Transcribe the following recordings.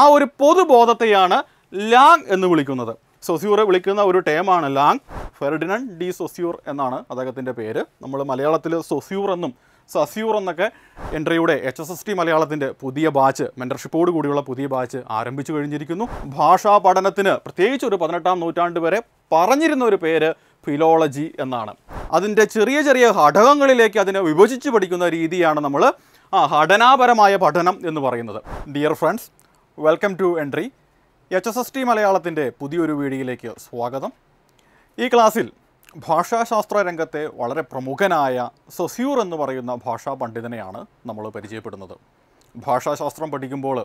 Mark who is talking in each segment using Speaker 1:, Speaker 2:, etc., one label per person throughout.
Speaker 1: ആ ഒരു പൊതുബോധത്തെയാണ് ലാങ് എന്ന് വിളിക്കുന്നത് സൊസ്യൂറെ വിളിക്കുന്ന ഒരു ടേമാണ് ലാങ് ഫെർഡിനൻ ഡി സൊസ്യൂർ എന്നാണ് അദ്ദേഹത്തിൻ്റെ പേര് നമ്മൾ മലയാളത്തിൽ സൊസ്യൂർ എന്നും സസ്യൂർ എന്നൊക്കെ എൻട്രിയുടെ എച്ച് എസ് എസ് ടി മലയാളത്തിൻ്റെ പുതിയ ബാച്ച് മെൻറ്റർഷിപ്പോട് കൂടിയുള്ള പുതിയ ബാച്ച് ആരംഭിച്ചു കഴിഞ്ഞിരിക്കുന്നു ഭാഷാ പഠനത്തിന് പ്രത്യേകിച്ച് ഒരു പതിനെട്ടാം നൂറ്റാണ്ട് വരെ പറഞ്ഞിരുന്ന ഒരു പേര് ഫിലോളജി എന്നാണ് അതിൻ്റെ ചെറിയ ചെറിയ ഘടകങ്ങളിലേക്ക് അതിനെ വിഭജിച്ച് പഠിക്കുന്ന രീതിയാണ് നമ്മൾ ഘടനാപരമായ പഠനം എന്ന് പറയുന്നത് dear friends welcome to Entri H S S T മലയാളത്തിൻ്റെ പുതിയൊരു വീഡിയോയിലേക്ക് സ്വാഗതം ഈ ക്ലാസ്സിൽ ഭാഷാശാസ്ത്ര രംഗത്തെ വളരെ പ്രമുഖനായ സസ്യൂർ എന്ന് പറയുന്ന ഭാഷാ പണ്ഡിതനെയാണ് നമ്മൾ പരിചയപ്പെടുന്നത് ഭാഷാശാസ്ത്രം പഠിക്കുമ്പോൾ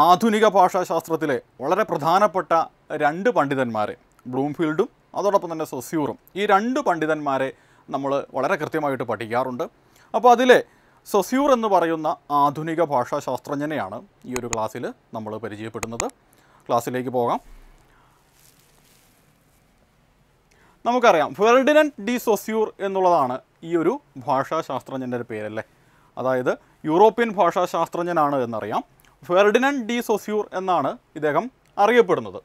Speaker 1: ആധുനിക ഭാഷാശാസ്ത്രത്തിലെ വളരെ പ്രധാനപ്പെട്ട രണ്ട് പണ്ഡിതന്മാരെ ബ്ലൂംഫീൽഡും അതോടൊപ്പം തന്നെ സൊസ്യൂറും ഈ രണ്ട് പണ്ഡിതന്മാരെ നമ്മൾ വളരെ കൃത്യമായിട്ട് പഠിക്കാറുണ്ട് അപ്പോൾ അതിലെ സൊസ്യൂർ എന്ന് പറയുന്ന ആധുനിക ഭാഷാ ശാസ്ത്രജ്ഞനെയാണ് ഈ ഒരു ക്ലാസ്സിൽ നമ്മൾ പരിചയപ്പെടുന്നത് ക്ലാസ്സിലേക്ക് പോകാം നമുക്കറിയാം ഫെർഡിനൻ ഡി സൊസ്യൂർ എന്നുള്ളതാണ് ഈ ഒരു ഭാഷാ ശാസ്ത്രജ്ഞൻ്റെ പേരല്ലേ അതായത് യൂറോപ്യൻ ഭാഷാ ശാസ്ത്രജ്ഞനാണ് എന്നറിയാം ഫെർഡിനൻ ഡി സൊസ്യൂർ എന്നാണ് ഇദ്ദേഹം അറിയപ്പെടുന്നത്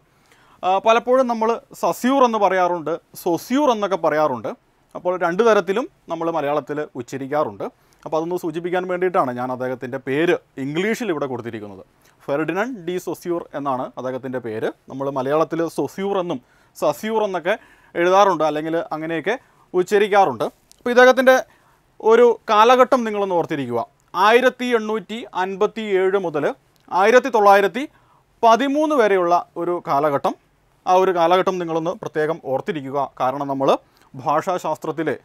Speaker 1: പലപ്പോഴും നമ്മൾ സസ്യൂർ എന്ന് പറയാറുണ്ട് സൊസ്യൂർ എന്നൊക്കെ പറയാറുണ്ട് അപ്പോൾ രണ്ട് തരത്തിലും നമ്മൾ മലയാളത്തിൽ ഉച്ചരിക്കാറുണ്ട് അപ്പോൾ അതൊന്ന് സൂചിപ്പിക്കാൻ വേണ്ടിയിട്ടാണ് ഞാൻ അദ്ദേഹത്തിൻ്റെ പേര് ഇംഗ്ലീഷിൽ ഇവിടെ കൊടുത്തിരിക്കുന്നത് ഫെർഡിനൻ ഡി സൊസ്യൂർ എന്നാണ് അദ്ദേഹത്തിൻ്റെ പേര് നമ്മൾ മലയാളത്തിൽ സൊസ്യൂർ എന്നും സസ്യൂർ എന്നൊക്കെ എഴുതാറുണ്ട് അല്ലെങ്കിൽ അങ്ങനെയൊക്കെ ഉച്ചരിക്കാറുണ്ട് അപ്പോൾ ഇദ്ദേഹത്തിൻ്റെ ഒരു കാലഘട്ടം നിങ്ങളൊന്ന് ഓർത്തിരിക്കുക ആയിരത്തി എണ്ണൂറ്റി അൻപത്തി ഏഴ് മുതൽ ആയിരത്തി തൊള്ളായിരത്തി പതിമൂന്ന് വരെയുള്ള ഒരു കാലഘട്ടം ആ ഒരു കാലഘട്ടം നിങ്ങളൊന്ന് പ്രത്യേകം ഓർത്തിരിക്കുക കാരണം നമ്മൾ ഭാഷാശാസ്ത്രത്തിലെ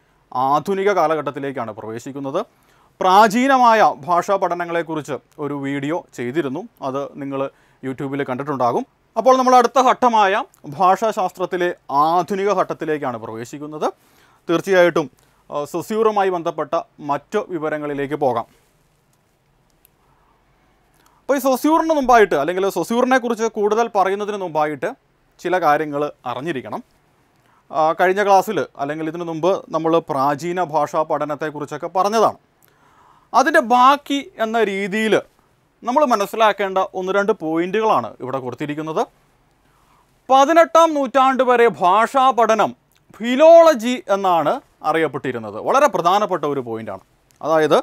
Speaker 1: ആധുനിക കാലഘട്ടത്തിലേക്കാണ് പ്രവേശിക്കുന്നത് പ്രാചീനമായ ഭാഷാ പഠനങ്ങളെക്കുറിച്ച് ഒരു വീഡിയോ ചെയ്തിരുന്നു അത് നിങ്ങൾ യൂട്യൂബിൽ കണ്ടിട്ടുണ്ടാകും അപ്പോൾ നമ്മൾ അടുത്ത ഘട്ടമായ ഭാഷാശാസ്ത്രത്തിലെ ആധുനിക ഘട്ടത്തിലേക്കാണ് പ്രവേശിക്കുന്നത് തീർച്ചയായിട്ടും സൊസ്യൂറുമായി ബന്ധപ്പെട്ട മറ്റു വിവരങ്ങളിലേക്ക് പോകാം അപ്പോൾ ഈ സൊസ്യൂറിന് മുമ്പായിട്ട് അല്ലെങ്കിൽ സൊസ്യൂറിനെക്കുറിച്ച് കൂടുതൽ പറയുന്നതിന് മുമ്പായിട്ട് ചില കാര്യങ്ങൾ അറിഞ്ഞിരിക്കണം കഴിഞ്ഞ ക്ലാസ്സിൽ അല്ലെങ്കിൽ ഇതിനു മുമ്പ് നമ്മൾ പ്രാചീന ഭാഷാ പഠനത്തെക്കുറിച്ചൊക്കെ പറഞ്ഞതാണ് അതിൻ്റെ ബാക്കി എന്ന രീതിയിൽ നമ്മൾ മനസ്സിലാക്കേണ്ട ഒന്ന് രണ്ട് പോയിന്റുകളാണ് ഇവിടെ കൊടുത്തിരിക്കുന്നത് പതിനെട്ടാം നൂറ്റാണ്ട് വരെ ഭാഷാ പഠനം ഫിലോളജി എന്നാണ് അറിയപ്പെട്ടിരുന്നത് വളരെ പ്രധാനപ്പെട്ട ഒരു പോയിൻ്റാണ് അതായത്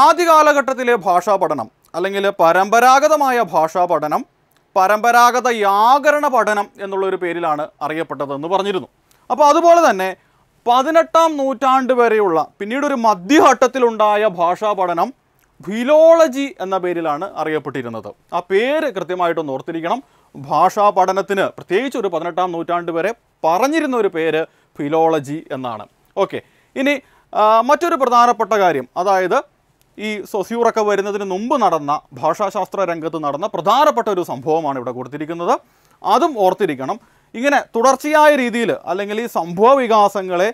Speaker 1: ആദ്യ കാലഘട്ടത്തിലെ ഭാഷാ പഠനം അല്ലെങ്കിൽ പരമ്പരാഗതമായ ഭാഷാ പഠനം പരമ്പരാഗത വ്യാകരണ പഠനം എന്നുള്ളൊരു പേരിലാണ് അറിയപ്പെട്ടതെന്ന് പറഞ്ഞിരുന്നു അപ്പോൾ അതുപോലെ തന്നെ പതിനെട്ടാം നൂറ്റാണ്ട് വരെയുള്ള പിന്നീട് ഒരു മധ്യഘട്ടത്തിലുണ്ടായ ഭാഷാ പഠനം ഫിലോളജി എന്ന പേരിലാണ് അറിയപ്പെട്ടിരുന്നത് ആ പേര് കൃത്യമായിട്ടൊന്ന് ഓർത്തിരിക്കണം ഭാഷാ പഠനത്തിന് പ്രത്യേകിച്ച് ഒരു പതിനെട്ടാം നൂറ്റാണ്ട് വരെ പറഞ്ഞിരുന്ന ഒരു പേര് ഫിലോളജി എന്നാണ് ഓക്കെ ഇനി മറ്റൊരു പ്രധാനപ്പെട്ട കാര്യം അതായത് ഈ സൊസ്യൂറൊക്കെ വരുന്നതിന് മുമ്പ് നടന്ന ഭാഷാശാസ്ത്ര രംഗത്ത് നടന്ന പ്രധാനപ്പെട്ട ഒരു സംഭവമാണ് ഇവിടെ കൊടുത്തിരിക്കുന്നത് അതും ഓർത്തിരിക്കണം ഇങ്ങനെ തുടർച്ചയായ രീതിയിൽ അല്ലെങ്കിൽ ഈ സംഭവ വികാസങ്ങളെ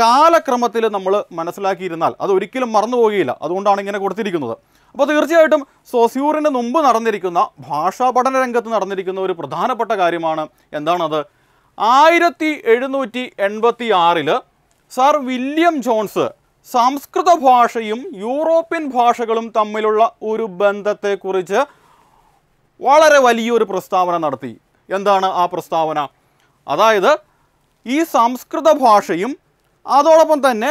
Speaker 1: കാലക്രമത്തിൽ നമ്മൾ മനസ്സിലാക്കിയിരുന്നാൽ അത് ഒരിക്കലും മറന്നു പോകുകയില്ല അതുകൊണ്ടാണ് ഇങ്ങനെ കൊടുത്തിരിക്കുന്നത് അപ്പോൾ തീർച്ചയായിട്ടും സൊസ്യൂറിന് മുമ്പ് നടന്നിരിക്കുന്ന ഭാഷാ പഠന രംഗത്ത് നടന്നിരിക്കുന്ന ഒരു പ്രധാനപ്പെട്ട കാര്യമാണ് എന്താണത് ആയിരത്തി എഴുന്നൂറ്റി എൺപത്തി ആറിൽ സർ വില്യം ജോൺസ് സംസ്കൃത ഭാഷയും യൂറോപ്യൻ ഭാഷകളും തമ്മിലുള്ള ഒരു ബന്ധത്തെക്കുറിച്ച് വളരെ വലിയൊരു പ്രസ്താവന നടത്തി എന്താണ് ആ പ്രസ്താവന അതായത് ഈ സംസ്കൃത ഭാഷയും അതോടൊപ്പം തന്നെ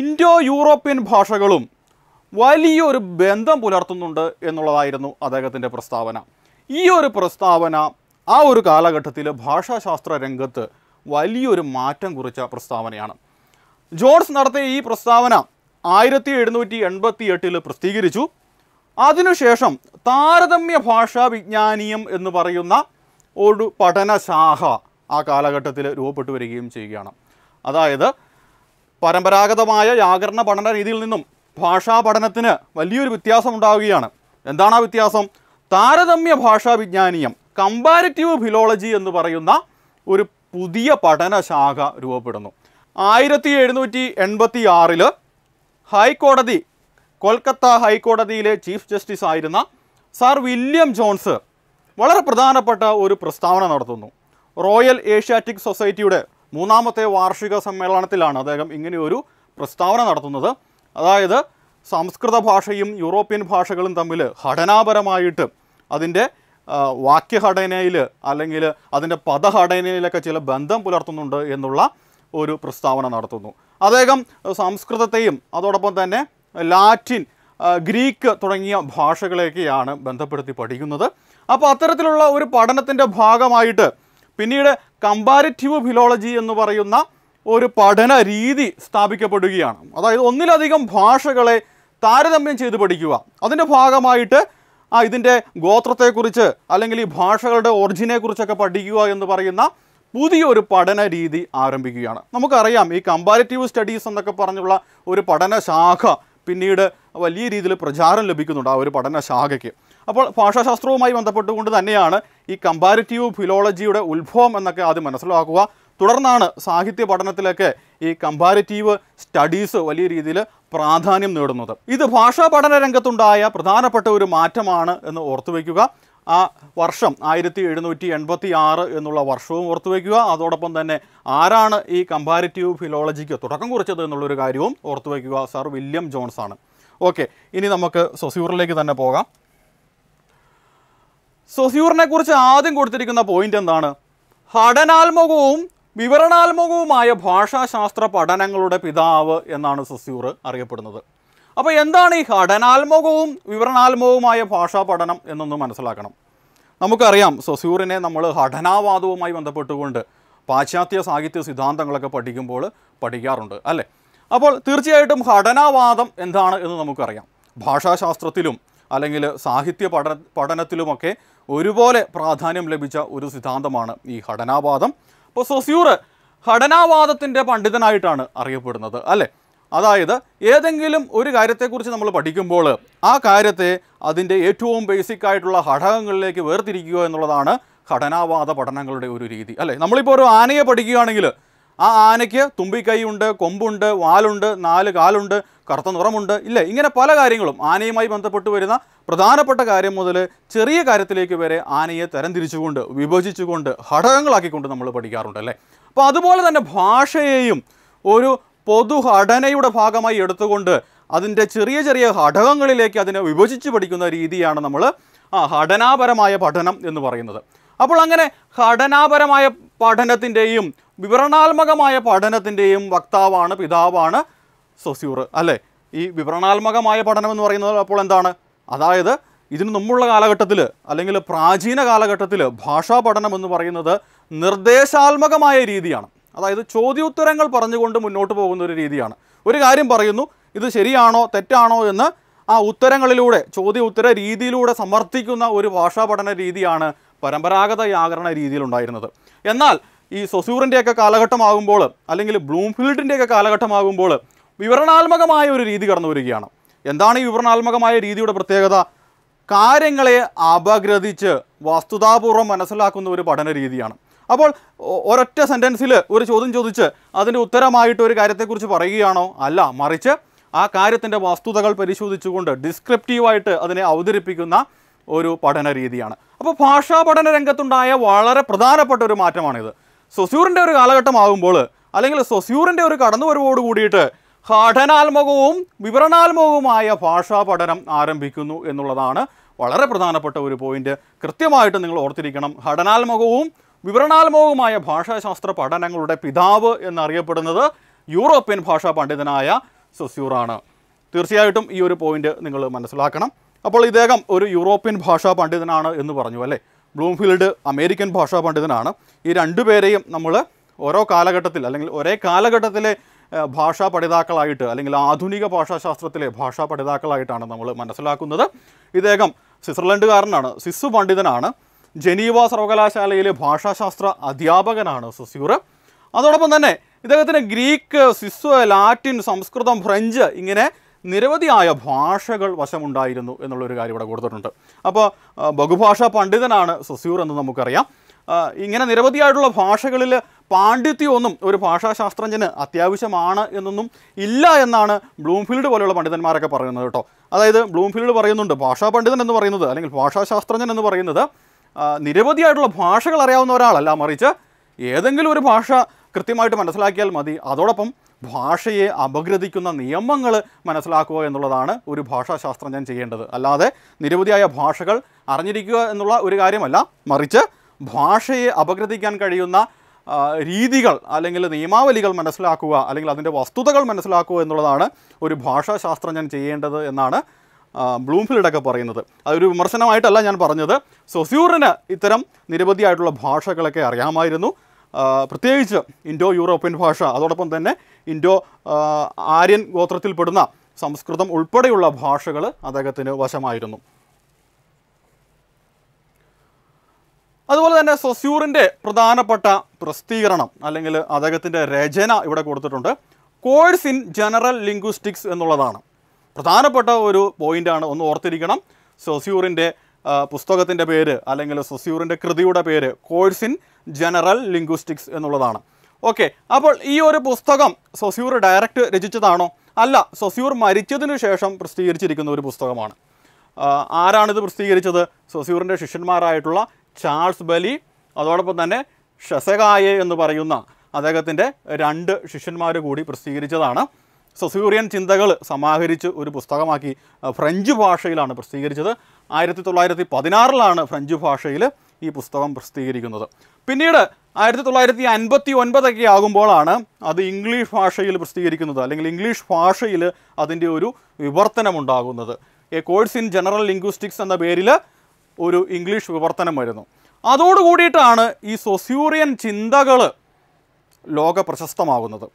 Speaker 1: ഇൻഡോ യൂറോപ്യൻ ഭാഷകളും വലിയൊരു ബന്ധം പുലർത്തുന്നുണ്ട് എന്നുള്ളതായിരുന്നു അദ്ദേഹത്തിൻ്റെ പ്രസ്താവന ഈ ഒരു പ്രസ്താവന ആ ഒരു കാലഘട്ടത്തിൽ ഭാഷാശാസ്ത്ര രംഗത്ത് വലിയൊരു മാറ്റം കുറിച്ച പ്രസ്താവനയാണ് ജോൺസ് നടത്തിയ ഈ പ്രസ്താവന ആയിരത്തി എഴുന്നൂറ്റി എൺപത്തി എട്ടിൽ പ്രസിദ്ധീകരിച്ചു അതിനുശേഷം താരതമ്യ ഭാഷാ വിജ്ഞാനീയം എന്ന് പറയുന്ന ഒരു പഠനശാഖ ആ കാലഘട്ടത്തിൽ രൂപപ്പെട്ടു വരികയും ചെയ്യുകയാണ് അതായത് പരമ്പരാഗതമായ വ്യാകരണ പഠന രീതിയിൽ നിന്നും ഭാഷാ പഠനത്തിന് വലിയൊരു വ്യത്യാസം ഉണ്ടാവുകയാണ് എന്താണ് ആ വ്യത്യാസം താരതമ്യ ഭാഷാ വിജ്ഞാനീയം കമ്പാരിറ്റീവ് ഫിലോളജി എന്ന് പറയുന്ന ഒരു പുതിയ പഠനശാഖ രൂപപ്പെടുന്നു ആയിരത്തി എഴുന്നൂറ്റി എൺപത്തി ആറിൽ ഹൈക്കോടതി കൊൽക്കത്ത ഹൈക്കോടതിയിലെ ചീഫ് ജസ്റ്റിസ് ആയിരുന്ന സർ വില്യം ജോൺസ് വളരെ പ്രധാനപ്പെട്ട ഒരു പ്രസ്താവന നടത്തുന്നു റോയൽ ഏഷ്യാറ്റിക് സൊസൈറ്റിയുടെ മൂന്നാമത്തെ വാർഷിക സമ്മേളനത്തിലാണ് അദ്ദേഹം ഇങ്ങനെയൊരു പ്രസ്താവന നടത്തുന്നത് അതായത് സംസ്കൃത ഭാഷയും യൂറോപ്യൻ ഭാഷകളും തമ്മിൽ ഘടനാപരമായിട്ട് അതിൻ്റെ വാക്യഘടനയിൽ അല്ലെങ്കിൽ അതിൻ്റെ പദഘടനയിലൊക്കെ ചില ബന്ധം പുലർത്തുന്നുണ്ട് എന്നുള്ള ഒരു പ്രസ്താവന നടത്തുന്നു അദ്ദേഹം സംസ്കൃതത്തെയും അതോടൊപ്പം തന്നെ ലാറ്റിൻ ഗ്രീക്ക് തുടങ്ങിയ ഭാഷകളെയൊക്കെയാണ് ബന്ധപ്പെടുത്തി പഠിക്കുന്നത് അപ്പോൾ അത്തരത്തിലുള്ള ഒരു പഠനത്തിൻ്റെ ഭാഗമായിട്ട് പിന്നീട് കമ്പാരിറ്റീവ് ഫിലോളജി എന്ന് പറയുന്ന ഒരു പഠന രീതി സ്ഥാപിക്കപ്പെടുകയാണ് അതായത് ഒന്നിലധികം ഭാഷകളെ താരതമ്യം ചെയ്ത് പഠിക്കുക അതിൻ്റെ ഭാഗമായിട്ട് ആ ഇതിൻ്റെ ഗോത്രത്തെക്കുറിച്ച് അല്ലെങ്കിൽ ഈ ഭാഷകളുടെ ഒറിജിനെക്കുറിച്ചൊക്കെ പഠിക്കുക എന്ന് പറയുന്ന പുതിയൊരു പഠന രീതി ആരംഭിക്കുകയാണ് നമുക്കറിയാം ഈ കമ്പാരിറ്റീവ് സ്റ്റഡീസ് എന്നൊക്കെ പറഞ്ഞുള്ള ഒരു പഠനശാഖ പിന്നീട് വലിയ രീതിയിൽ പ്രചാരം ലഭിക്കുന്നുണ്ട് ആ ഒരു പഠനശാഖയ്ക്ക് അപ്പോൾ ഭാഷാശാസ്ത്രവുമായി ബന്ധപ്പെട്ടുകൊണ്ട് തന്നെയാണ് ഈ കമ്പാരിറ്റീവ് ഫിലോളജിയുടെ ഉത്ഭവം എന്നൊക്കെ ആദ്യം മനസ്സിലാക്കുക തുടർന്നാണ് സാഹിത്യ പഠനത്തിലൊക്കെ ഈ കമ്പാരിറ്റീവ് സ്റ്റഡീസ് വലിയ രീതിയിൽ പ്രാധാന്യം നേടുന്നത് ഇത് ഭാഷാ പഠന രംഗത്തുണ്ടായ പ്രധാനപ്പെട്ട ഒരു മാറ്റമാണ് എന്ന് ഓർത്തുവയ്ക്കുക ആ വർഷം ആയിരത്തി എഴുന്നൂറ്റി എൺപത്തി ആറ് എന്നുള്ള വർഷവും ഓർത്തുവയ്ക്കുക അതോടൊപ്പം തന്നെ ആരാണ് ഈ കമ്പാരിറ്റീവ് ഫിലോളജിക്ക് തുടക്കം കുറിച്ചത് എന്നുള്ളൊരു കാര്യവും ഓർത്തുവയ്ക്കുക സർ വില്യം ജോൺസ് ആണ് ഓക്കെ ഇനി നമുക്ക് സൊസ്യൂറിലേക്ക് തന്നെ പോകാം സൊസ്യൂറിനെ കുറിച്ച് ആദ്യം കൊടുത്തിരിക്കുന്ന പോയിന്റ് എന്താണ് ഹടനാത്മകവും വിവരണാത്മകവുമായ ഭാഷാശാസ്ത്ര പഠനങ്ങളുടെ പിതാവ് എന്നാണ് സൊസ്യൂർ അറിയപ്പെടുന്നത് അപ്പോൾ എന്താണ് ഈ ഘടനാത്മകവും വിവരണാത്മകവുമായ ഭാഷാ പഠനം എന്നൊന്ന് മനസ്സിലാക്കണം നമുക്കറിയാം സൊസ്യൂറിനെ നമ്മൾ ഘടനാവാദവുമായി ബന്ധപ്പെട്ടുകൊണ്ട് പാശ്ചാത്യ സാഹിത്യ സിദ്ധാന്തങ്ങളൊക്കെ പഠിക്കുമ്പോൾ പഠിക്കാറുണ്ട് അല്ലേ അപ്പോൾ തീർച്ചയായിട്ടും ഘടനാവാദം എന്താണ് എന്ന് നമുക്കറിയാം ഭാഷാശാസ്ത്രത്തിലും അല്ലെങ്കിൽ സാഹിത്യ പഠന പഠനത്തിലുമൊക്കെ ഒരുപോലെ പ്രാധാന്യം ലഭിച്ച ഒരു സിദ്ധാന്തമാണ് ഈ ഘടനാവാദം അപ്പോൾ സൊസ്യൂർ ഘടനാവാദത്തിൻ്റെ പണ്ഡിതനായിട്ടാണ് അറിയപ്പെടുന്നത് അല്ലേ അതായത് ഏതെങ്കിലും ഒരു കാര്യത്തെക്കുറിച്ച് നമ്മൾ പഠിക്കുമ്പോൾ ആ കാര്യത്തെ അതിൻ്റെ ഏറ്റവും ബേസിക് ആയിട്ടുള്ള ഘടകങ്ങളിലേക്ക് വേർതിരിക്കുക എന്നുള്ളതാണ് ഘടനാവാദ പഠനങ്ങളുടെ ഒരു രീതി അല്ലേ നമ്മളിപ്പോൾ ഒരു ആനയെ പഠിക്കുകയാണെങ്കിൽ ആ ആനയ്ക്ക് തുമ്പിക്കൈയുണ്ട് കൊമ്പുണ്ട് വാലുണ്ട് നാല് കാലുണ്ട് കറുത്ത നിറമുണ്ട് ഇല്ല ഇങ്ങനെ പല കാര്യങ്ങളും ആനയുമായി ബന്ധപ്പെട്ട് വരുന്ന പ്രധാനപ്പെട്ട കാര്യം മുതൽ ചെറിയ കാര്യത്തിലേക്ക് വരെ ആനയെ തരംതിരിച്ചുകൊണ്ട് വിഭജിച്ചുകൊണ്ട് ഘടകങ്ങളാക്കിക്കൊണ്ട് നമ്മൾ പഠിക്കാറുണ്ട് അല്ലേ അപ്പോൾ അതുപോലെ തന്നെ ഭാഷയെയും ഒരു പൊതുഘടനയുടെ ഭാഗമായി എടുത്തുകൊണ്ട് അതിൻ്റെ ചെറിയ ചെറിയ ഘടകങ്ങളിലേക്ക് അതിനെ വിഭജിച്ച് പഠിക്കുന്ന രീതിയാണ് നമ്മൾ ഘടനാപരമായ പഠനം എന്ന് പറയുന്നത് അപ്പോൾ അങ്ങനെ ഘടനാപരമായ പഠനത്തിൻ്റെയും വിവരണാത്മകമായ പഠനത്തിൻ്റെയും വക്താവാണ് പിതാവാണ് സൊസ്യൂർ അല്ലേ ഈ വിവരണാത്മകമായ പഠനം എന്ന് പറയുന്നത് അപ്പോൾ എന്താണ് അതായത് ഇതിനു മുമ്പുള്ള കാലഘട്ടത്തിൽ അല്ലെങ്കിൽ പ്രാചീന കാലഘട്ടത്തിൽ ഭാഷാ പഠനം എന്ന് പറയുന്നത് നിർദ്ദേശാത്മകമായ രീതിയാണ് അതായത് ചോദ്യോത്തരങ്ങൾ പറഞ്ഞുകൊണ്ട് മുന്നോട്ട് പോകുന്ന ഒരു രീതിയാണ് ഒരു കാര്യം പറയുന്നു ഇത് ശരിയാണോ തെറ്റാണോ എന്ന് ആ ഉത്തരങ്ങളിലൂടെ ചോദ്യ ഉത്തര രീതിയിലൂടെ സമർത്ഥിക്കുന്ന ഒരു ഭാഷാ പഠന രീതിയാണ് പരമ്പരാഗത വ്യാകരണ രീതിയിലുണ്ടായിരുന്നത് എന്നാൽ ഈ സൊസൂറിൻ്റെയൊക്കെ കാലഘട്ടമാകുമ്പോൾ അല്ലെങ്കിൽ ബ്ലൂംഫീൽഡിൻ്റെയൊക്കെ കാലഘട്ടമാകുമ്പോൾ വിവരണാത്മകമായ ഒരു രീതി കടന്നു വരികയാണ് എന്താണ് ഈ വിവരണാത്മകമായ രീതിയുടെ പ്രത്യേകത കാര്യങ്ങളെ അപഗ്രഥിച്ച് വസ്തുതാപൂർവ്വം മനസ്സിലാക്കുന്ന ഒരു പഠന രീതിയാണ് അപ്പോൾ ഒരൊറ്റ സെൻറ്റൻസിൽ ഒരു ചോദ്യം ചോദിച്ച് അതിൻ്റെ ഉത്തരമായിട്ട് ഒരു കാര്യത്തെക്കുറിച്ച് പറയുകയാണോ അല്ല മറിച്ച് ആ കാര്യത്തിൻ്റെ വസ്തുതകൾ പരിശോധിച്ചുകൊണ്ട് ഡിസ്ക്രിപ്റ്റീവായിട്ട് അതിനെ അവതരിപ്പിക്കുന്ന ഒരു പഠന രീതിയാണ് അപ്പോൾ ഭാഷാ പഠന രംഗത്തുണ്ടായ വളരെ പ്രധാനപ്പെട്ട ഒരു മാറ്റമാണിത് സൊസ്യൂറിൻ്റെ ഒരു കാലഘട്ടമാകുമ്പോൾ അല്ലെങ്കിൽ സൊസ്യൂറിൻ്റെ ഒരു കടന്നുവരവോട് കൂടിയിട്ട് ഘടനാത്മകവും വിവരണാത്മകവുമായ ഭാഷാ പഠനം ആരംഭിക്കുന്നു എന്നുള്ളതാണ് വളരെ പ്രധാനപ്പെട്ട ഒരു പോയിന്റ് കൃത്യമായിട്ട് നിങ്ങൾ ഓർത്തിരിക്കണം ഘടനാത്മകവും വിവരണാത്മകവുമായ ഭാഷാശാസ്ത്ര പഠനങ്ങളുടെ പിതാവ് എന്നറിയപ്പെടുന്നത് യൂറോപ്യൻ ഭാഷാ പണ്ഡിതനായ സൊസ്യൂറാണ് തീർച്ചയായിട്ടും ഈ ഒരു പോയിന്റ് നിങ്ങൾ മനസ്സിലാക്കണം അപ്പോൾ ഇദ്ദേഹം ഒരു യൂറോപ്യൻ ഭാഷാ പണ്ഡിതനാണ് എന്ന് പറഞ്ഞു അല്ലേ ബ്ലൂംഫീൽഡ് അമേരിക്കൻ ഭാഷാ പണ്ഡിതനാണ് ഈ രണ്ടുപേരെയും നമ്മൾ ഓരോ കാലഘട്ടത്തിൽ അല്ലെങ്കിൽ ഒരേ കാലഘട്ടത്തിലെ ഭാഷാ പഠിതാക്കളായിട്ട് അല്ലെങ്കിൽ ആധുനിക ഭാഷാശാസ്ത്രത്തിലെ ഭാഷാ പഠിതാക്കളായിട്ടാണ് നമ്മൾ മനസ്സിലാക്കുന്നത് ഇദ്ദേഹം സ്വിറ്റ്സർലൻഡുകാരനാണ് സിസ്സു പണ്ഡിതനാണ് ജനീവ സർവകലാശാലയിലെ ഭാഷാശാസ്ത്ര അധ്യാപകനാണ് സുസ്യൂർ അതോടൊപ്പം തന്നെ ഇദ്ദേഹത്തിന് ഗ്രീക്ക് സിസ്വ ലാറ്റിൻ സംസ്കൃതം ഫ്രഞ്ച് ഇങ്ങനെ നിരവധിയായ ഭാഷകൾ വശമുണ്ടായിരുന്നു എന്നുള്ളൊരു കാര്യം ഇവിടെ കൊടുത്തിട്ടുണ്ട് അപ്പോൾ ബഹുഭാഷ പണ്ഡിതനാണ് സസ്യൂർ എന്ന് നമുക്കറിയാം ഇങ്ങനെ നിരവധിയായിട്ടുള്ള ഭാഷകളിൽ പാണ്ഡിത്യമൊന്നും ഒരു ഭാഷാശാസ്ത്രജ്ഞന് അത്യാവശ്യമാണ് എന്നൊന്നും ഇല്ല എന്നാണ് ബ്ലൂംഫീൽഡ് പോലെയുള്ള പണ്ഡിതന്മാരൊക്കെ പറയുന്നത് കേട്ടോ അതായത് ബ്ലൂംഫീൽഡ് പറയുന്നുണ്ട് ഭാഷാ പണ്ഡിതൻ എന്ന് പറയുന്നത് അല്ലെങ്കിൽ ഭാഷാശാസ്ത്രജ്ഞൻ എന്ന് പറയുന്നത് നിരവധിയായിട്ടുള്ള ഭാഷകൾ അറിയാവുന്ന ഒരാളല്ല മറിച്ച് ഏതെങ്കിലും ഒരു ഭാഷ കൃത്യമായിട്ട് മനസ്സിലാക്കിയാൽ മതി അതോടൊപ്പം ഭാഷയെ അപഗ്രഥിക്കുന്ന നിയമങ്ങൾ മനസ്സിലാക്കുക എന്നുള്ളതാണ് ഒരു ഭാഷാശാസ്ത്രജ്ഞൻ ചെയ്യേണ്ടത് അല്ലാതെ നിരവധിയായ ഭാഷകൾ അറിഞ്ഞിരിക്കുക എന്നുള്ള ഒരു കാര്യമല്ല മറിച്ച് ഭാഷയെ അപഗ്രഥിക്കാൻ കഴിയുന്ന രീതികൾ അല്ലെങ്കിൽ നിയമാവലികൾ മനസ്സിലാക്കുക അല്ലെങ്കിൽ അതിൻ്റെ വസ്തുതകൾ മനസ്സിലാക്കുക എന്നുള്ളതാണ് ഒരു ഭാഷാശാസ്ത്രജ്ഞൻ ചെയ്യേണ്ടത് എന്നാണ് ബ്ലൂംഫിൽഡൊക്കെ പറയുന്നത് അതൊരു വിമർശനമായിട്ടല്ല ഞാൻ പറഞ്ഞത് സൊസ്യൂറിന് ഇത്തരം നിരവധിയായിട്ടുള്ള ഭാഷകളൊക്കെ അറിയാമായിരുന്നു പ്രത്യേകിച്ച് ഇൻഡോ യൂറോപ്യൻ ഭാഷ അതോടൊപ്പം തന്നെ ഇൻഡോ ആര്യൻ ഗോത്രത്തിൽപ്പെടുന്ന സംസ്കൃതം ഉൾപ്പെടെയുള്ള ഭാഷകൾ അദ്ദേഹത്തിന് വശമായിരുന്നു അതുപോലെ തന്നെ സൊസ്യൂറിൻ്റെ പ്രധാനപ്പെട്ട പ്രസിദ്ധീകരണം അല്ലെങ്കിൽ അദ്ദേഹത്തിൻ്റെ രചന ഇവിടെ കൊടുത്തിട്ടുണ്ട് കോഴ്സ് ഇൻ ജനറൽ ലിംഗ്വിസ്റ്റിക്സ് എന്നുള്ളതാണ് പ്രധാനപ്പെട്ട ഒരു പോയിൻ്റാണ് ഒന്ന് ഓർത്തിരിക്കണം സൊസ്യൂറിൻ്റെ പുസ്തകത്തിൻ്റെ പേര് അല്ലെങ്കിൽ സൊസ്യൂറിൻ്റെ കൃതിയുടെ പേര് കോഴ്സ് ഇൻ ജനറൽ ലിംഗ്വിസ്റ്റിക്സ് എന്നുള്ളതാണ് ഓക്കെ അപ്പോൾ ഈ ഒരു പുസ്തകം സൊസ്യൂർ ഡയറക്റ്റ് രചിച്ചതാണോ അല്ല സൊസ്യൂർ മരിച്ചതിന് ശേഷം പ്രസിദ്ധീകരിച്ചിരിക്കുന്ന ഒരു പുസ്തകമാണ് ആരാണിത് പ്രസിദ്ധീകരിച്ചത് സൊസ്യൂറിൻ്റെ ശിഷ്യന്മാരായിട്ടുള്ള ചാൾസ് ബലി അതോടൊപ്പം തന്നെ ഷെസഗായെ എന്ന് പറയുന്ന അദ്ദേഹത്തിൻ്റെ രണ്ട് ശിഷ്യന്മാർ കൂടി പ്രസിദ്ധീകരിച്ചതാണ് സസൂറിയൻ ചിന്തകൾ സമാഹരിച്ച് ഒരു പുസ്തകമാക്കി ഫ്രഞ്ച് ഭാഷയിലാണ് പ്രസിദ്ധീകരിച്ചത് ആയിരത്തി തൊള്ളായിരത്തി പതിനാറിലാണ് ഫ്രഞ്ച് ഭാഷയിൽ ഈ പുസ്തകം പ്രസിദ്ധീകരിക്കുന്നത് പിന്നീട് ആയിരത്തി തൊള്ളായിരത്തി അൻപത്തി ഒൻപതൊക്കെ ആകുമ്പോഴാണ് അത് ഇംഗ്ലീഷ് ഭാഷയിൽ പ്രസിദ്ധീകരിക്കുന്നത് അല്ലെങ്കിൽ ഇംഗ്ലീഷ് ഭാഷയിൽ അതിൻ്റെ ഒരു വിവർത്തനമുണ്ടാകുന്നത് a course in general linguistics എന്ന പേരിൽ ഒരു ഇംഗ്ലീഷ് വിവർത്തനം വരുന്നു അതോടുകൂടിയിട്ടാണ് ഈ സൊസ്യൂറിയൻ ചിന്തകൾ ലോക പ്രശസ്തമാകുന്നത്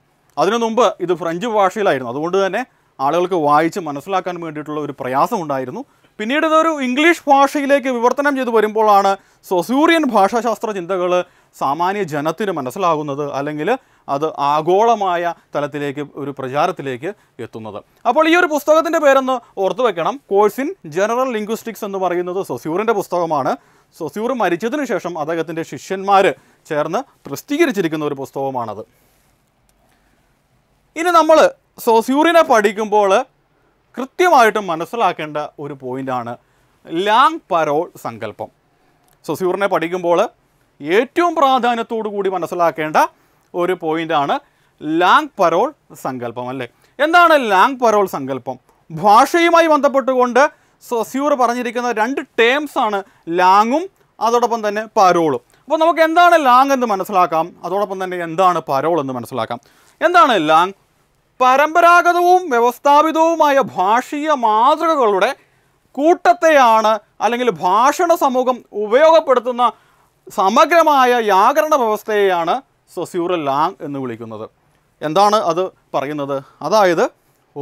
Speaker 1: അതിനു മുമ്പ് ഇത് ഫ്രഞ്ച് ഭാഷയിലായിരുന്നു അതുകൊണ്ട് തന്നെ ആളുകൾക്ക് വായിച്ച് മനസ്സിലാക്കാൻ വേണ്ടിയിട്ടുള്ള ഒരു പ്രയാസം ഉണ്ടായിരുന്നു പിന്നീട് ഇതൊരു ഇംഗ്ലീഷ് ഭാഷയിലേക്ക് വിവർത്തനം ചെയ്ത് വരുമ്പോഴാണ് സൊസൂറിയൻ ഭാഷാശാസ്ത്ര ചിന്തകൾ സാമാന്യ ജനത്തിന് മനസ്സിലാകുന്നത് അല്ലെങ്കിൽ അത് ആഗോളമായ തലത്തിലേക്ക് ഒരു പ്രചാരത്തിലേക്ക് എത്തുന്നത് അപ്പോൾ ഈ ഒരു പുസ്തകത്തിൻ്റെ പേരൊന്ന് ഓർത്തു വെക്കണം കോഴ്സ് ഇൻ ജനറൽ ലിംഗ്വിസ്റ്റിക്സ് എന്ന് പറയുന്നത് സൊസ്യൂറിൻ്റെ പുസ്തകമാണ് സൊസ്യൂർ മരിച്ചതിനു ശേഷം അദ്ദേഹത്തിൻ്റെ ശിഷ്യന്മാർ ചേർന്ന് പ്രസിദ്ധീകരിച്ചിരിക്കുന്ന ഒരു പുസ്തകമാണത് ഇനി നമ്മൾ സോസ്യൂറിനെ പഠിക്കുമ്പോൾ കൃത്യമായിട്ട് മനസ്സിലാക്കേണ്ട ഒരു പോയിൻ്റാണ് ലാങ് പരോൾ സങ്കല്പം സൊസ്യൂറിനെ പഠിക്കുമ്പോൾ ഏറ്റവും പ്രാധാന്യത്തോടു കൂടി മനസ്സിലാക്കേണ്ട ഒരു പോയിൻ്റാണ് ലാങ് പരോൾ സങ്കല്പം അല്ലേ എന്താണ് ലാങ് പരോൾ സങ്കല്പം ഭാഷയുമായി ബന്ധപ്പെട്ടുകൊണ്ട് സൊസ്യൂർ പറഞ്ഞിരിക്കുന്ന രണ്ട് ടേംസ് ആണ് ലാങ്ങും അതോടൊപ്പം തന്നെ പരോളും അപ്പോൾ നമുക്ക് എന്താണ് ലാങ് എന്ന് മനസ്സിലാക്കാം അതോടൊപ്പം തന്നെ എന്താണ് പരോൾ എന്ന് മനസ്സിലാക്കാം എന്താണ് ലാങ് പരമ്പരാഗതവും വ്യവസ്ഥാപിതവുമായ ഭാഷീയ മാതൃകകളുടെ കൂട്ടത്തെയാണ് അല്ലെങ്കിൽ ഭാഷണ സമൂഹം ഉപയോഗപ്പെടുത്തുന്ന സമഗ്രമായ വ്യാകരണ വ്യവസ്ഥയെയാണ് സൊസ്യൂറൽ ലാങ് എന്ന് വിളിക്കുന്നത് എന്താണ് അത് പറയുന്നത് അതായത്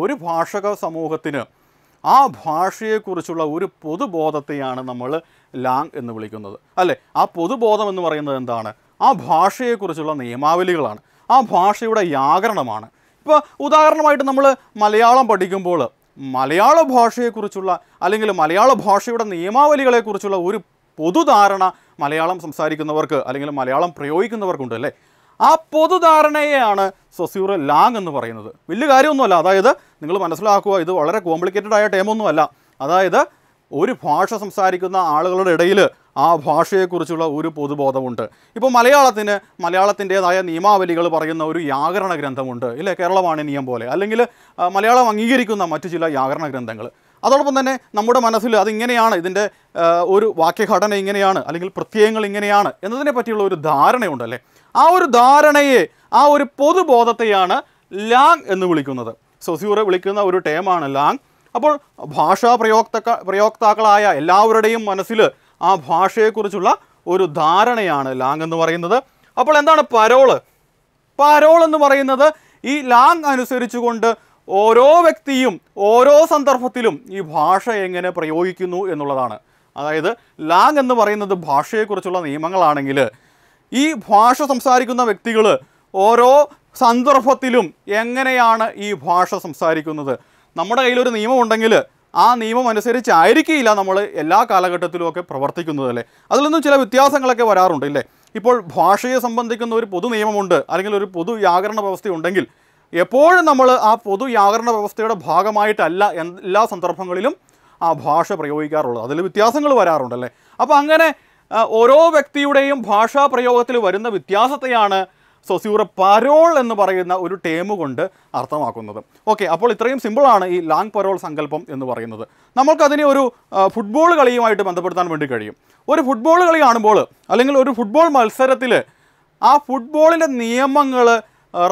Speaker 1: ഒരു ഭാഷക സമൂഹത്തിന് ആ ഭാഷയെക്കുറിച്ചുള്ള ഒരു പൊതുബോധത്തെയാണ് നമ്മൾ ലാങ് എന്ന് വിളിക്കുന്നത് അല്ലേ ആ പൊതുബോധം എന്ന് പറയുന്നത് എന്താണ് ആ ഭാഷയെക്കുറിച്ചുള്ള നിയമാവലികളാണ് ആ ഭാഷയുടെ വ്യാകരണമാണ് ഇപ്പോൾ ഉദാഹരണമായിട്ട് നമ്മൾ മലയാളം പഠിക്കുമ്പോൾ മലയാള ഭാഷയെക്കുറിച്ചുള്ള അല്ലെങ്കിൽ മലയാള ഭാഷയുടെ നിയമാവലികളെക്കുറിച്ചുള്ള ഒരു പൊതുധാരണ മലയാളം സംസാരിക്കുന്നവർക്ക് അല്ലെങ്കിൽ മലയാളം പ്രയോഗിക്കുന്നവർക്കുണ്ട് അല്ലേ ആ പൊതുധാരണയെയാണ് സൊസ്യൂറ ലാങ് എന്ന് പറയുന്നത് വലിയ കാര്യമൊന്നുമല്ല അതായത് നിങ്ങൾ മനസ്സിലാക്കുക ഇത് വളരെ കോംപ്ലിക്കേറ്റഡ് ആയ ടേമൊന്നുമല്ല അതായത് ഒരു ഭാഷ സംസാരിക്കുന്ന ആളുകളുടെ ഇടയിൽ ആ ഭാഷയെക്കുറിച്ചുള്ള ഒരു പൊതുബോധമുണ്ട് ഇപ്പോൾ മലയാളത്തിന് മലയാളത്തിൻ്റെതായ നിയമാവലികൾ പറയുന്ന ഒരു വ്യാകരണ ഗ്രന്ഥമുണ്ട് ഇല്ലേ കേരളമാണ് നിയം പോലെ അല്ലെങ്കിൽ മലയാളം അംഗീകരിക്കുന്ന മറ്റു ചില വ്യാകരണ ഗ്രന്ഥങ്ങൾ അതോടൊപ്പം തന്നെ നമ്മുടെ മനസ്സിൽ അതിങ്ങനെയാണ് ഇതിൻ്റെ ഒരു വാക്യഘടന ഇങ്ങനെയാണ് അല്ലെങ്കിൽ പ്രത്യയങ്ങൾ ഇങ്ങനെയാണ് എന്നതിനെ പറ്റിയുള്ള ഒരു ധാരണയുണ്ടല്ലേ ആ ഒരു ധാരണയെ ആ ഒരു പൊതുബോധത്തെയാണ് ലാങ് എന്ന് വിളിക്കുന്നത് സൊസ്യൂറെ വിളിക്കുന്ന ഒരു ടേമാണ് ലാങ് അപ്പോൾ ഭാഷാ പ്രയോക്ത പ്രയോക്താക്കളായ എല്ലാവരുടെയും മനസ്സിൽ ആ ഭാഷയെക്കുറിച്ചുള്ള ഒരു ധാരണയാണ് ലാങ് എന്ന് പറയുന്നത് അപ്പോൾ എന്താണ് പരോള് പരോൾ എന്ന് പറയുന്നത് ഈ ലാങ് അനുസരിച്ചുകൊണ്ട് ഓരോ വ്യക്തിയും ഓരോ സന്ദർഭത്തിലും ഈ ഭാഷ എങ്ങനെ പ്രയോഗിക്കുന്നു എന്നുള്ളതാണ് അതായത് ലാങ് എന്ന് പറയുന്നത് ഭാഷയെക്കുറിച്ചുള്ള നിയമങ്ങളാണെങ്കിൽ ഈ ഭാഷ സംസാരിക്കുന്ന വ്യക്തികൾ ഓരോ സന്ദർഭത്തിലും എങ്ങനെയാണ് ഈ ഭാഷ സംസാരിക്കുന്നത് നമ്മുടെ കയ്യിലൊരു നിയമമുണ്ടെങ്കിൽ ആ നിയമം അനുസരിച്ചായിരിക്കില്ല നമ്മൾ എല്ലാ ഒക്കെ പ്രവർത്തിക്കുന്നത് അല്ലേ അതിൽ നിന്നും ചില വ്യത്യാസങ്ങളൊക്കെ വരാറുണ്ട് ഇല്ലേ ഇപ്പോൾ ഭാഷയെ സംബന്ധിക്കുന്ന ഒരു പൊതു നിയമമുണ്ട് അല്ലെങ്കിൽ ഒരു പൊതു വ്യാകരണ വ്യവസ്ഥയുണ്ടെങ്കിൽ എപ്പോഴും നമ്മൾ ആ പൊതു വ്യാകരണ വ്യവസ്ഥയുടെ ഭാഗമായിട്ടല്ല എല്ലാ സന്ദർഭങ്ങളിലും ആ ഭാഷ പ്രയോഗിക്കാറുള്ളത് അതിൽ വ്യത്യാസങ്ങൾ വരാറുണ്ടല്ലേ അപ്പോൾ അങ്ങനെ ഓരോ വ്യക്തിയുടെയും ഭാഷാ പ്രയോഗത്തിൽ വരുന്ന വ്യത്യാസത്തെയാണ് സൊസ്യൂറ പരോൾ എന്ന് പറയുന്ന ഒരു ടേം കൊണ്ട് അർത്ഥമാക്കുന്നത് ഓക്കെ അപ്പോൾ ഇത്രയും സിമ്പിളാണ് ഈ ലാങ് പരോൾ സങ്കല്പം എന്ന് പറയുന്നത് നമുക്കതിനെ ഒരു ഫുട്ബോൾ കളിയുമായിട്ട് ബന്ധപ്പെടുത്താൻ വേണ്ടി കഴിയും ഒരു ഫുട്ബോൾ കളി കാണുമ്പോൾ അല്ലെങ്കിൽ ഒരു ഫുട്ബോൾ മത്സരത്തിൽ ആ ഫുട്ബോളിൻ്റെ നിയമങ്ങൾ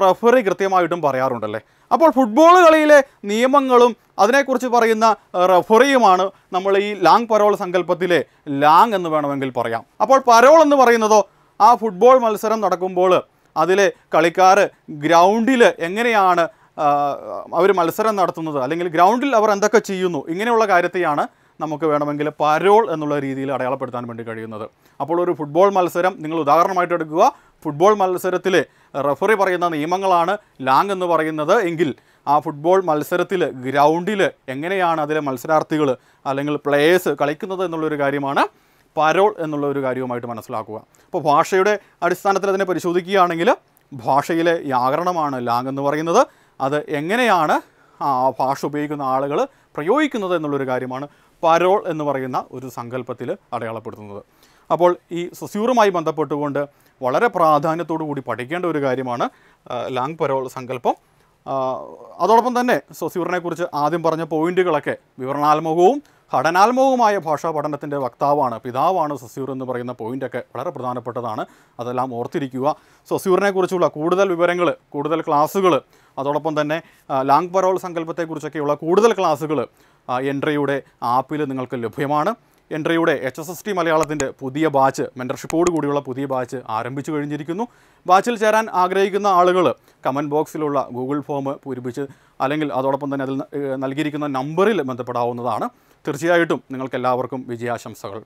Speaker 1: റഫറി കൃത്യമായിട്ടും പറയാറുണ്ടല്ലേ അപ്പോൾ ഫുട്ബോൾ കളിയിലെ നിയമങ്ങളും അതിനെക്കുറിച്ച് പറയുന്ന റഫറിയുമാണ് നമ്മൾ ഈ ലാങ് പരോൾ സങ്കല്പത്തിലെ ലാങ് എന്ന് വേണമെങ്കിൽ പറയാം അപ്പോൾ പരോൾ എന്ന് പറയുന്നതോ ആ ഫുട്ബോൾ മത്സരം നടക്കുമ്പോൾ അതിലെ കളിക്കാർ ഗ്രൗണ്ടിൽ എങ്ങനെയാണ് അവർ മത്സരം നടത്തുന്നത് അല്ലെങ്കിൽ ഗ്രൗണ്ടിൽ അവർ എന്തൊക്കെ ചെയ്യുന്നു ഇങ്ങനെയുള്ള കാര്യത്തെയാണ് നമുക്ക് വേണമെങ്കിൽ പരോൾ എന്നുള്ള രീതിയിൽ അടയാളപ്പെടുത്താൻ വേണ്ടി കഴിയുന്നത് അപ്പോൾ ഒരു ഫുട്ബോൾ മത്സരം നിങ്ങൾ ഉദാഹരണമായിട്ട് എടുക്കുക ഫുട്ബോൾ മത്സരത്തിൽ റഫറി പറയുന്ന നിയമങ്ങളാണ് ലാങ് എന്ന് പറയുന്നത് എങ്കിൽ ആ ഫുട്ബോൾ മത്സരത്തിൽ ഗ്രൗണ്ടിൽ എങ്ങനെയാണ് അതിലെ മത്സരാർത്ഥികൾ അല്ലെങ്കിൽ പ്ലേയേഴ്സ് കളിക്കുന്നത് എന്നുള്ളൊരു കാര്യമാണ് പരോൾ എന്നുള്ള ഒരു കാര്യവുമായിട്ട് മനസ്സിലാക്കുക അപ്പോൾ ഭാഷയുടെ അടിസ്ഥാനത്തിൽ അതിനെ പരിശോധിക്കുകയാണെങ്കിൽ ഭാഷയിലെ വ്യാകരണമാണ് ലാങ് എന്ന് പറയുന്നത് അത് എങ്ങനെയാണ് ആ ഭാഷ ഉപയോഗിക്കുന്ന ആളുകൾ പ്രയോഗിക്കുന്നത് എന്നുള്ളൊരു കാര്യമാണ് പരോൾ എന്ന് പറയുന്ന ഒരു സങ്കല്പത്തിൽ അടയാളപ്പെടുത്തുന്നത് അപ്പോൾ ഈ സസ്യൂറുമായി ബന്ധപ്പെട്ടുകൊണ്ട് വളരെ പ്രാധാന്യത്തോടു കൂടി പഠിക്കേണ്ട ഒരു കാര്യമാണ് ലാങ് പരോൾ സങ്കല്പം അതോടൊപ്പം തന്നെ സസ്യൂറിനെക്കുറിച്ച് ആദ്യം പറഞ്ഞ പോയിൻറ്റുകളൊക്കെ വിവരണാത്മകവും ഘടനാത്മകമായ ഭാഷാ പഠനത്തിൻ്റെ വക്താവാണ് പിതാവാണ് സസ്യൂർ എന്ന് പറയുന്ന പോയിൻ്റൊക്കെ വളരെ പ്രധാനപ്പെട്ടതാണ് അതെല്ലാം ഓർത്തിരിക്കുക സസ്യൂറിനെ കുറിച്ചുള്ള കൂടുതൽ വിവരങ്ങൾ കൂടുതൽ ക്ലാസ്സുകൾ അതോടൊപ്പം തന്നെ ലാങ് പരോൾ സങ്കല്പത്തെക്കുറിച്ചൊക്കെയുള്ള കൂടുതൽ ക്ലാസ്സുകൾ എൻട്രിയുടെ ആപ്പിൽ നിങ്ങൾക്ക് ലഭ്യമാണ് എൻട്രിയുടെ എച്ച് എസ് എസ് ടി മലയാളത്തിൻ്റെ പുതിയ ബാച്ച് മെൻറ്റർഷിപ്പോട് കൂടിയുള്ള പുതിയ ബാച്ച് ആരംഭിച്ചു കഴിഞ്ഞിരിക്കുന്നു ബാച്ചിൽ ചേരാൻ ആഗ്രഹിക്കുന്ന ആളുകൾ കമൻറ്റ് ബോക്സിലുള്ള ഗൂഗിൾ ഫോം പൂരിപ്പിച്ച് അല്ലെങ്കിൽ അതോടൊപ്പം തന്നെ അതിൽ നൽകിയിരിക്കുന്ന നമ്പറിൽ ബന്ധപ്പെടാവുന്നതാണ് തീർച്ചയായിട്ടും നിങ്ങൾക്കെല്ലാവർക്കും വിജയാശംസകൾ